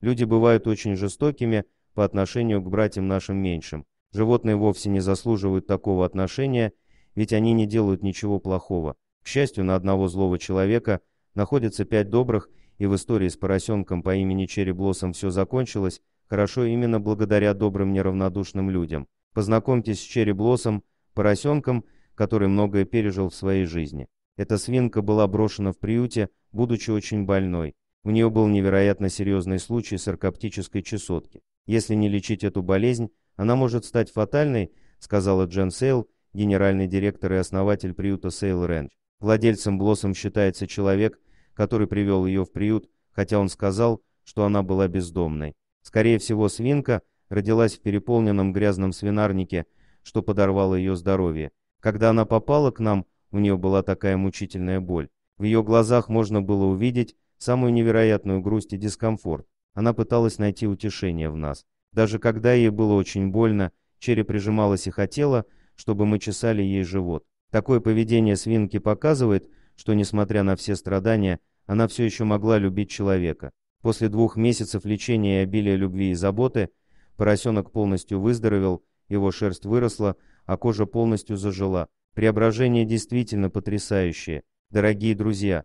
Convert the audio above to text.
Люди бывают очень жестокими по отношению к братьям нашим меньшим. Животные вовсе не заслуживают такого отношения, ведь они не делают ничего плохого. К счастью, на одного злого человека находится пять добрых, и в истории с поросенком по имени Черри Блоссом все закончилось хорошо именно благодаря добрым неравнодушным людям. Познакомьтесь с Черри Блоссом, поросенком, который многое пережил в своей жизни. Эта свинка была брошена в приюте, будучи очень больной. У нее был невероятно серьезный случай саркоптической чесотки. Если не лечить эту болезнь, она может стать фатальной, сказала Джен Сейл, генеральный директор и основатель приюта Сейл Рэнч. Владельцем Блоссом считается человек, который привел ее в приют, хотя он сказал, что она была бездомной. Скорее всего, свинка родилась в переполненном грязном свинарнике, что подорвало ее здоровье. Когда она попала к нам, у нее была такая мучительная боль. В ее глазах можно было увидеть, самую невероятную грусть и дискомфорт. Она пыталась найти утешение в нас. Даже когда ей было очень больно, череп прижималась и хотела, чтобы мы чесали ей живот. Такое поведение свинки показывает, что, несмотря на все страдания, она все еще могла любить человека. После двух месяцев лечения и обилия любви и заботы, поросенок полностью выздоровел, его шерсть выросла, а кожа полностью зажила. Преображение действительно потрясающее. Дорогие друзья,